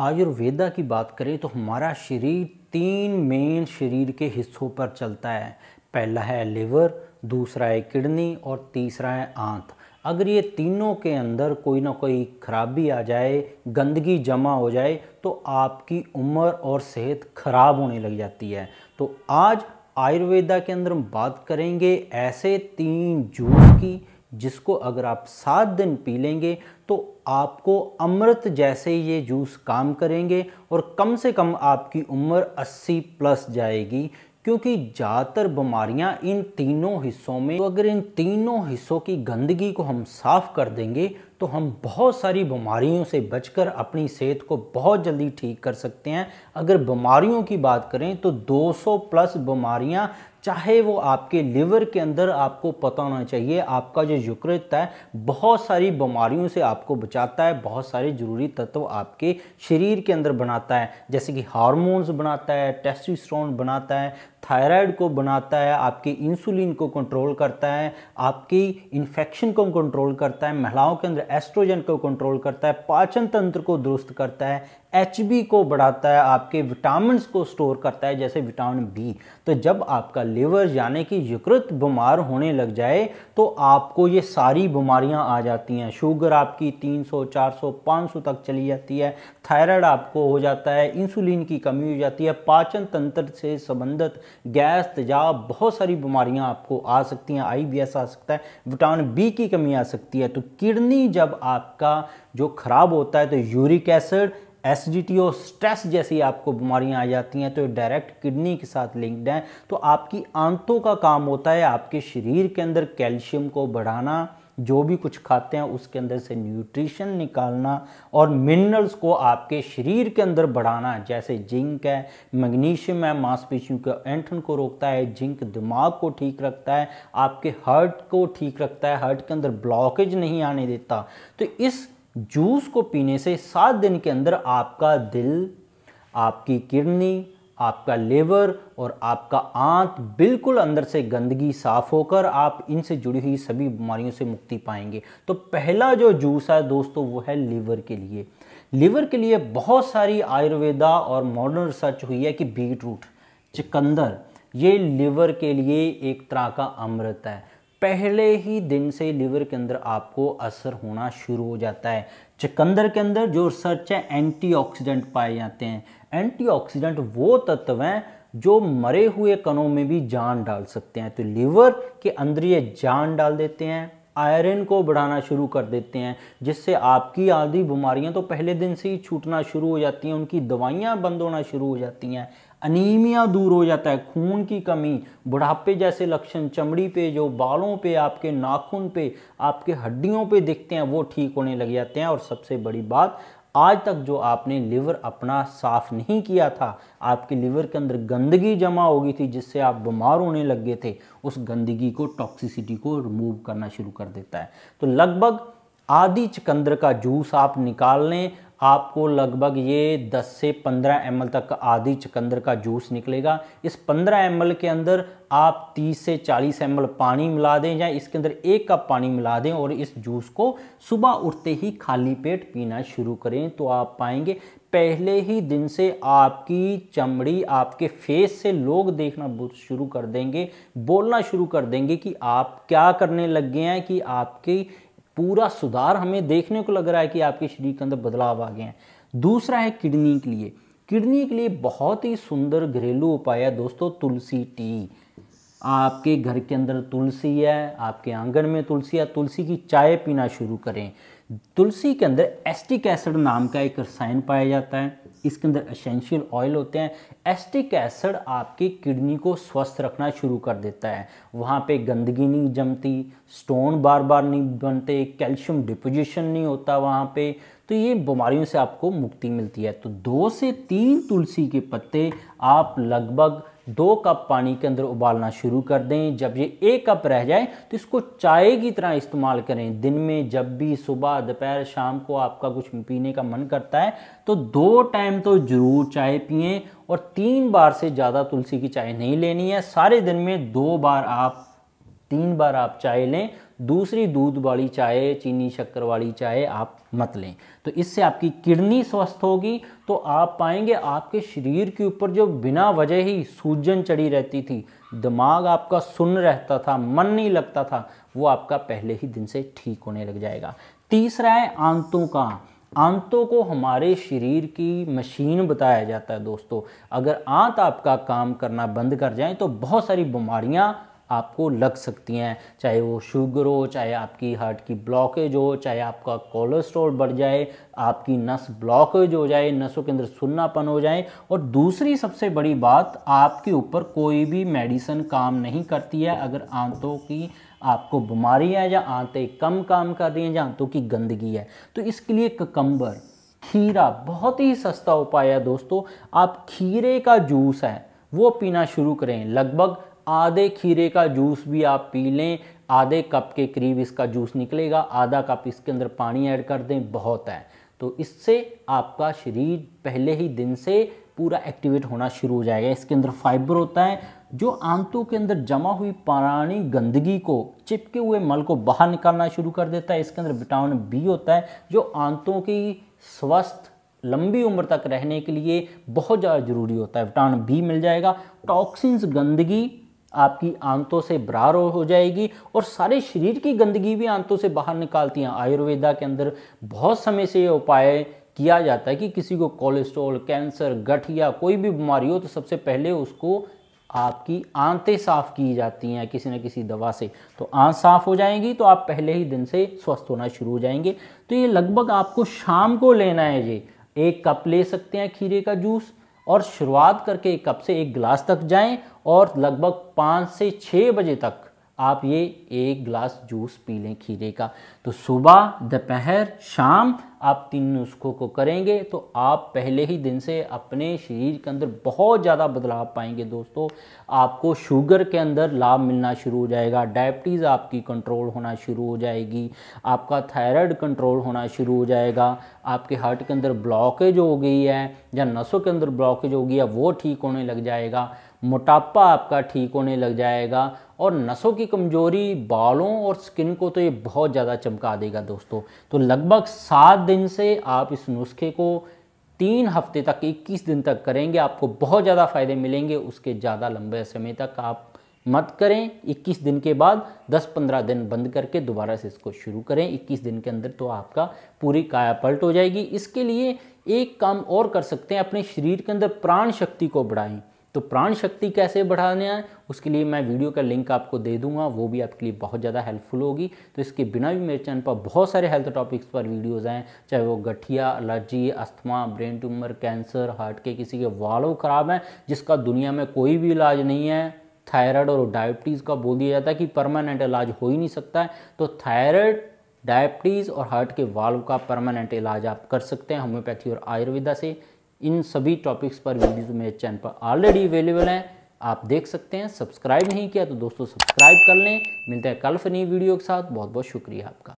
आयुर्वेदा की बात करें तो हमारा शरीर तीन मेन शरीर के हिस्सों पर चलता है पहला है लिवर दूसरा है किडनी और तीसरा है आंत अगर ये तीनों के अंदर कोई ना कोई खराबी आ जाए गंदगी जमा हो जाए तो आपकी उम्र और सेहत ख़राब होने लग जाती है तो आज आयुर्वेदा के अंदर हम बात करेंगे ऐसे तीन जूस की जिसको अगर आप सात दिन पी लेंगे तो आपको अमृत जैसे ये जूस काम करेंगे और कम से कम आपकी उम्र 80 प्लस जाएगी क्योंकि ज़्यादातर बीमारियां इन तीनों हिस्सों में तो अगर इन तीनों हिस्सों की गंदगी को हम साफ कर देंगे तो हम बहुत सारी बीमारियों से बचकर अपनी सेहत को बहुत जल्दी ठीक कर सकते हैं अगर बीमारियों की बात करें तो 200 प्लस बीमारियां चाहे वो आपके लिवर के अंदर आपको पता होना चाहिए आपका जो युकृत है बहुत सारी बीमारियों से आपको बचाता है बहुत सारे ज़रूरी तत्व आपके शरीर के अंदर बनाता है जैसे कि हार्मोन्स बनाता है टेस्टोस्टेरोन बनाता है थायराइड को बनाता है आपके इंसुलिन को कंट्रोल करता है आपकी इन्फेक्शन को कंट्रोल करता है महिलाओं के अंदर एस्ट्रोजन को कंट्रोल करता है पाचन तंत्र को दुरुस्त करता है एच को बढ़ाता है आपके विटामिन को स्टोर करता है जैसे विटामिन बी तो जब आपका लिवर यानी कि यकृत बीमार होने लग जाए तो आपको ये सारी बीमारियां आ जाती हैं शुगर आपकी 300, 400, 500 तक चली जाती है थायराइड आपको हो जाता है इंसुलिन की कमी हो जाती है पाचन तंत्र से संबंधित गैस तेजाब बहुत सारी बीमारियाँ आपको आ सकती हैं आई आ सकता है विटामिन बी की कमी आ सकती है तो किडनी जब आपका जो ख़राब होता है तो यूरिक एसिड एस स्ट्रेस जैसी आपको बीमारियां आ जाती हैं तो डायरेक्ट किडनी के साथ लिंक्ड हैं तो आपकी आंतों का काम होता है आपके शरीर के अंदर कैल्शियम को बढ़ाना जो भी कुछ खाते हैं उसके अंदर से न्यूट्रिशन निकालना और मिनरल्स को आपके शरीर के अंदर बढ़ाना जैसे जिंक है मैग्नीशियम है मांसपेशियों के एंठन को रोकता है जिंक दिमाग को ठीक रखता है आपके हार्ट को ठीक रखता है हार्ट के अंदर ब्लॉकेज नहीं आने देता तो इस जूस को पीने से सात दिन के अंदर आपका दिल आपकी किडनी आपका लेवर और आपका आंत बिल्कुल अंदर से गंदगी साफ होकर आप इनसे जुड़ी हुई सभी बीमारियों से मुक्ति पाएंगे तो पहला जो जूस है दोस्तों वो है लीवर के लिए लीवर के लिए बहुत सारी आयुर्वेदा और मॉडर्न रिसर्च हुई है कि बीट रूट चिकंदर ये लीवर के लिए एक तरह का अमृत है पहले ही दिन से लीवर के अंदर आपको असर होना शुरू हो जाता है चकंदर के अंदर जो रिसर्च है एंटीऑक्सीडेंट पाए जाते हैं एंटीऑक्सीडेंट वो तत्व हैं जो मरे हुए कणों में भी जान डाल सकते हैं तो लीवर के अंदर ये जान डाल देते हैं आयरन को बढ़ाना शुरू कर देते हैं जिससे आपकी आधी बीमारियां तो पहले दिन से ही छूटना शुरू हो जाती हैं उनकी दवाइयां बंद होना शुरू हो जाती हैं अनीमिया दूर हो जाता है खून की कमी बुढ़ापे जैसे लक्षण चमड़ी पे जो बालों पे आपके नाखून पे आपके हड्डियों पे दिखते हैं वो ठीक होने लग जाते हैं और सबसे बड़ी बात आज तक जो आपने लिवर अपना साफ नहीं किया था आपके लिवर के अंदर गंदगी जमा हो गई थी जिससे आप बीमार होने लग गए थे उस गंदगी को टॉक्सिसिटी को रिमूव करना शुरू कर देता है तो लगभग आधी चकंदर का जूस आप निकाल लें आपको लगभग ये 10 से 15 एम तक आधी चकंदर का जूस निकलेगा इस 15 एम के अंदर आप 30 से 40 एम पानी मिला दें या इसके अंदर एक कप पानी मिला दें और इस जूस को सुबह उठते ही खाली पेट पीना शुरू करें तो आप पाएंगे पहले ही दिन से आपकी चमड़ी आपके फेस से लोग देखना शुरू कर देंगे बोलना शुरू कर देंगे कि आप क्या करने लग गए हैं कि आपकी पूरा सुधार हमें देखने को लग रहा है कि आपके शरीर के अंदर बदलाव आ गए हैं दूसरा है किडनी के लिए किडनी के लिए बहुत ही सुंदर घरेलू उपाय है दोस्तों तुलसी टी आपके घर के अंदर तुलसी है आपके आंगन में तुलसी है तुलसी की चाय पीना शुरू करें तुलसी के अंदर एस्टिक एसिड नाम का एक रसायन पाया जाता है इसके अंदर एसेंशियल ऑयल होते हैं एस्टिक एसिड आपकी किडनी को स्वस्थ रखना शुरू कर देता है वहाँ पे गंदगी नहीं जमती स्टोन बार बार नहीं बनते कैल्शियम डिपोजिशन नहीं होता वहाँ पे तो ये बीमारियों से आपको मुक्ति मिलती है तो दो से तीन तुलसी के पत्ते आप लगभग दो कप पानी के अंदर उबालना शुरू कर दें जब ये एक कप रह जाए तो इसको चाय की तरह इस्तेमाल करें दिन में जब भी सुबह दोपहर शाम को आपका कुछ पीने का मन करता है तो दो टाइम तो ज़रूर चाय पिए और तीन बार से ज़्यादा तुलसी की चाय नहीं लेनी है सारे दिन में दो बार आप तीन बार आप चाय लें दूसरी दूध वाली चाय चीनी शक्कर वाली चाय आप मत लें तो इससे आपकी किडनी स्वस्थ होगी तो आप पाएंगे आपके शरीर के ऊपर जो बिना वजह ही सूजन चढ़ी रहती थी दिमाग आपका सुन्न रहता था मन नहीं लगता था वो आपका पहले ही दिन से ठीक होने लग जाएगा तीसरा है आंतों का आंतों को हमारे शरीर की मशीन बताया जाता है दोस्तों अगर आंत आपका काम करना बंद कर जाए तो बहुत सारी बीमारियां आपको लग सकती हैं चाहे वो शुगर हो चाहे आपकी हार्ट की ब्लॉकेज हो चाहे आपका कोलेस्ट्रॉल बढ़ जाए आपकी नस ब्लॉकेज हो जाए नसों के अंदर सुन्नापन हो जाए और दूसरी सबसे बड़ी बात आपके ऊपर कोई भी मेडिसिन काम नहीं करती है अगर आंतों की आपको बीमारी है या आंतें कम काम कर रही हैं या आंतों की गंदगी है तो इसके लिए ककम्बर खीरा बहुत ही सस्ता उपाय है दोस्तों आप खीरे का जूस है वो पीना शुरू करें लगभग आधे खीरे का जूस भी आप पी लें आधे कप के करीब इसका जूस निकलेगा आधा कप इसके अंदर पानी ऐड कर दें बहुत है तो इससे आपका शरीर पहले ही दिन से पूरा एक्टिवेट होना शुरू हो जाएगा इसके अंदर फाइबर होता है जो आंतों के अंदर जमा हुई पुरानी गंदगी को चिपके हुए मल को बाहर निकालना शुरू कर देता है इसके अंदर विटामिन बी होता है जो आंतों की स्वस्थ लंबी उम्र तक रहने के लिए बहुत ज़्यादा ज़रूरी होता है विटामिन बी मिल जाएगा टॉक्सिन्स गंदगी आपकी आंतों से ब्रार हो जाएगी और सारे शरीर की गंदगी भी आंतों से बाहर निकालती हैं आयुर्वेदा के अंदर बहुत समय से ये उपाय किया जाता है कि किसी को कोलेस्ट्रॉल कैंसर गठिया कोई भी बीमारी हो तो सबसे पहले उसको आपकी आंतें साफ की जाती हैं किसी न किसी दवा से तो आंत साफ हो जाएंगी तो आप पहले ही दिन से स्वस्थ होना शुरू हो जाएंगे तो ये लगभग आपको शाम को लेना है ये एक कप ले सकते हैं खीरे का जूस और शुरुआत करके कप से एक गिलास तक जाएं और लगभग पाँच से छः बजे तक आप ये एक ग्लास जूस पी लें खीरे का तो सुबह दोपहर शाम आप तीन नुस्खों को करेंगे तो आप पहले ही दिन से अपने शरीर के अंदर बहुत ज़्यादा बदलाव पाएंगे दोस्तों आपको शुगर के अंदर लाभ मिलना शुरू हो जाएगा डायबिटीज़ आपकी कंट्रोल होना शुरू हो जाएगी आपका थायराइड कंट्रोल होना शुरू हो जाएगा आपके हार्ट के अंदर ब्लॉकेज हो गई है या नसों के अंदर ब्लॉकेज हो गई है वो ठीक होने लग जाएगा मोटापा आपका ठीक होने लग जाएगा और नसों की कमजोरी बालों और स्किन को तो ये बहुत ज़्यादा चमका देगा दोस्तों तो लगभग सात दिन से आप इस नुस्खे को तीन हफ्ते तक इक्कीस दिन तक करेंगे आपको बहुत ज़्यादा फ़ायदे मिलेंगे उसके ज़्यादा लंबे समय तक आप मत करें 21 दिन के बाद 10-15 दिन बंद करके दोबारा से इसको शुरू करें 21 दिन के अंदर तो आपका पूरी काया पलट हो जाएगी इसके लिए एक काम और कर सकते हैं अपने शरीर के अंदर प्राण शक्ति को बढ़ाएं तो प्राण शक्ति कैसे बढ़ाने हैं उसके लिए मैं वीडियो का लिंक आपको दे दूंगा वो भी आपके लिए बहुत ज़्यादा हेल्पफुल होगी तो इसके बिना भी मेरे चैनल पर बहुत सारे हेल्थ टॉपिक्स पर वीडियोज़ हैं चाहे वो गठिया allergy asthma brain tumour cancer heart के किसी के वालों ख़राब हैं जिसका दुनिया में कोई भी इलाज नहीं है थायराइड और डायबिटीज़ का बोल दिया जाता है कि परमानेंट इलाज हो ही नहीं सकता है तो थायराइड डायबिटीज़ और हार्ट के वाल्व का परमानेंट इलाज आप कर सकते हैं होम्योपैथी और आयुर्वेदा से इन सभी टॉपिक्स पर वीडियो मेरे चैनल पर ऑलरेडी अवेलेबल हैं आप देख सकते हैं सब्सक्राइब नहीं किया तो दोस्तों सब्सक्राइब कर लें मिलते हैं कल फिर नई वीडियो के साथ बहुत बहुत शुक्रिया आपका